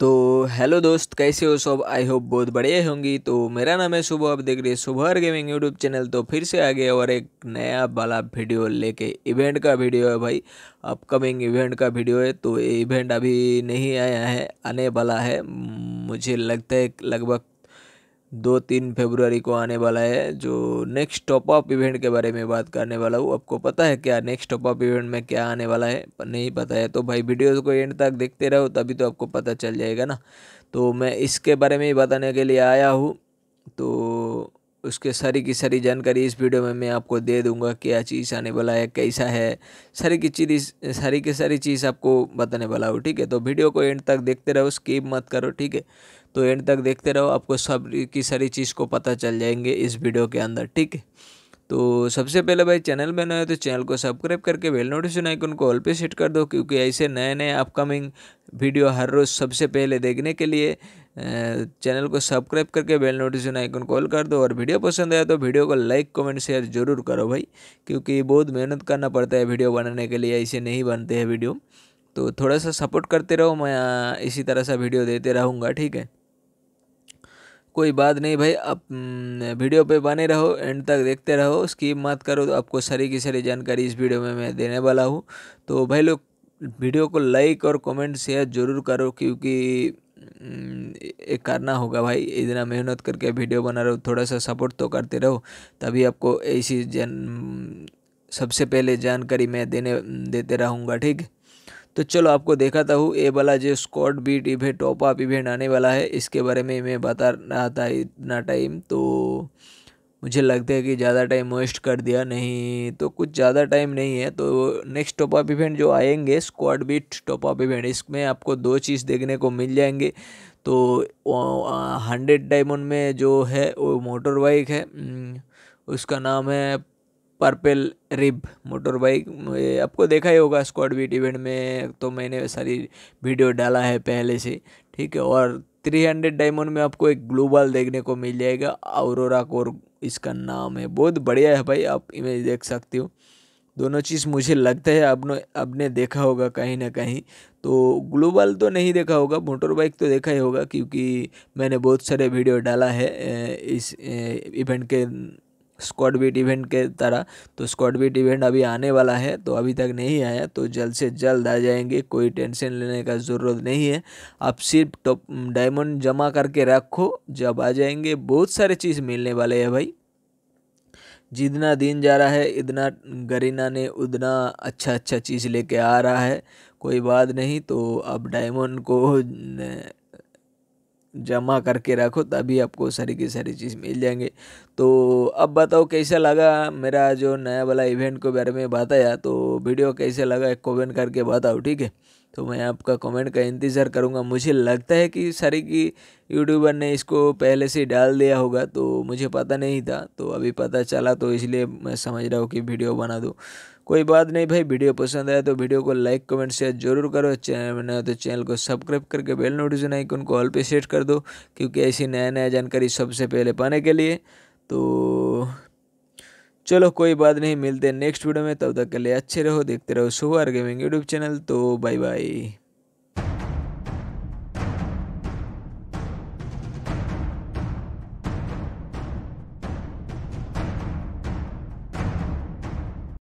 तो हेलो दोस्त कैसे हो सब आई होप बहुत बढ़िया होंगी तो मेरा नाम है सुबह आप देख रहे हैं सुबह गेमिंग यूट्यूब चैनल तो फिर से आ गया और एक नया वाला वीडियो लेके इवेंट का वीडियो है भाई अपकमिंग इवेंट का वीडियो है तो ये इवेंट अभी नहीं आया है आने वाला है मुझे लगता है लगभग दो तीन फेब्रुवरी को आने वाला है जो नेक्स्ट टॉप अप इवेंट के बारे में बात करने वाला हूँ आपको पता है क्या नेक्स्ट टॉप अप इवेंट में क्या आने वाला है पर नहीं पता है तो भाई वीडियो को एंड तक देखते रहो तभी तो आपको पता चल जाएगा ना तो मैं इसके बारे में ही बताने के लिए आया हूँ तो उसके सारी की सारी जानकारी इस वीडियो में मैं आपको दे दूंगा क्या चीज़ आने वाला है कैसा है सारी की चीज़ सारी की सारी चीज़ आपको बताने वाला हूँ ठीक है तो वीडियो को एंड तक देखते रहो स्कीप मत करो ठीक है तो एंड तक देखते रहो आपको सब की सारी चीज़ को पता चल जाएंगे इस वीडियो के अंदर ठीक है तो सबसे पहले भाई चैनल में नए हो तो चैनल को सब्सक्राइब करके बेल नोटिफिकेशन आइकन को ऑल पे सेट कर दो क्योंकि ऐसे नए नए अपकमिंग वीडियो हर रोज़ सबसे पहले देखने के लिए चैनल को सब्सक्राइब करके बेल नोटिफिकेशन आइकन कॉल कर दो और वीडियो पसंद आया तो वीडियो को लाइक कमेंट शेयर जरूर करो भाई क्योंकि बहुत मेहनत करना पड़ता है वीडियो बनाने के लिए ऐसे नहीं बनते हैं वीडियो तो थोड़ा सा सपोर्ट करते रहो मैं इसी तरह सा वीडियो देते रहूँगा ठीक है कोई बात नहीं भाई आप हम्म, वीडियो पे बने रहो एंड तक देखते रहो स्कीप मत करो तो आपको सारी की सारी जानकारी इस वीडियो में मैं देने वाला हूँ तो भाई लोग वीडियो को लाइक और कमेंट शेयर जरूर करो क्योंकि एक करना होगा भाई इतना मेहनत करके वीडियो बना रहो थोड़ा सा सपोर्ट तो करते रहो तभी आपको ऐसी जन सबसे पहले जानकारी मैं देने देते रहूँगा ठीक तो चलो आपको था हूँ ये वाला जो squad beat event top up event आने वाला है इसके बारे में मैं बता रहा था इतना टाइम तो मुझे लगता है कि ज़्यादा टाइम वेस्ट कर दिया नहीं तो कुछ ज़्यादा टाइम नहीं है तो नेक्स्ट टॉप ऑफ इवेंट जो आएंगे squad beat top of event इसमें आपको दो चीज़ देखने को मिल जाएंगे तो हंड्रेड डायमंड में जो है वो मोटर बाइक है उसका नाम है पर्पल रिब मोटर बाइक आपको देखा ही होगा स्क्वाड बीट इवेंट में तो मैंने सारी वीडियो डाला है पहले से ठीक है और थ्री हंड्रेड डायमंड में आपको एक ग्लोबल देखने को मिल जाएगा औरोरा कोर इसका नाम है बहुत बढ़िया है भाई आप इमेज देख सकते हो दोनों चीज़ मुझे लगता है आपने आपने देखा होगा कहीं ना कहीं तो ग्लोबल तो नहीं देखा होगा मोटर बाइक तो देखा ही होगा क्योंकि मैंने बहुत सारे वीडियो डाला है इस इवेंट के स्क्वाड बीट इवेंट के तरह तो स्क्वाड बीट इवेंट अभी आने वाला है तो अभी तक नहीं आया तो जल्द से जल्द आ जाएंगे कोई टेंशन लेने का ज़रूरत नहीं है आप सिर्फ टॉप डायमंड जमा करके रखो जब आ जाएंगे बहुत सारे चीज़ मिलने वाले हैं भाई जितना दिन जा रहा है इतना गरीना ने उतना अच्छा अच्छा चीज़ लेके आ रहा है कोई बात नहीं तो अब डायमंड को जमा करके रखो तभी आपको सारी की सारी चीज़ मिल जाएंगे तो अब बताओ कैसा लगा मेरा जो नया वाला इवेंट के बारे में बताया तो वीडियो कैसे लगा एक कॉमेंट करके बताओ ठीक है तो मैं आपका कमेंट का इंतज़ार करूंगा मुझे लगता है कि सारी की यूट्यूबर ने इसको पहले से डाल दिया होगा तो मुझे पता नहीं था तो अभी पता चला तो इसलिए मैं समझ रहा हूँ कि वीडियो बना दूँ कोई बात नहीं भाई वीडियो पसंद आया तो वीडियो को लाइक कमेंट शेयर जरूर करो चैनल में नए तो चैनल को सब्सक्राइब करके बेल नोटिफिकेशन आइकन को ऑल पे सेट कर दो क्योंकि ऐसी नया नया जानकारी सबसे पहले पाने के लिए तो चलो कोई बात नहीं मिलते नेक्स्ट वीडियो में तब तक के लिए अच्छे रहो देखते रहो सुहार गेमिंग यूट्यूब चैनल तो बाय बाय